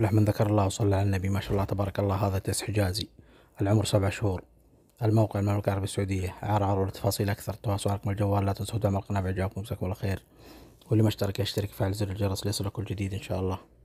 لله من ذكر الله وصلى على النبي ما شاء الله تبارك الله هذا تيس حجازي العمر سبع شهور الموقع المملكة العربية السعودية عرعر والتفاصيل أكثر تواصل رقم الجوال لا تنسوا دعم القناة بإعجابكم جزاكم الله خير واللي ما اشترك يشترك فعل زر الجرس ليصلك كل جديد إن شاء الله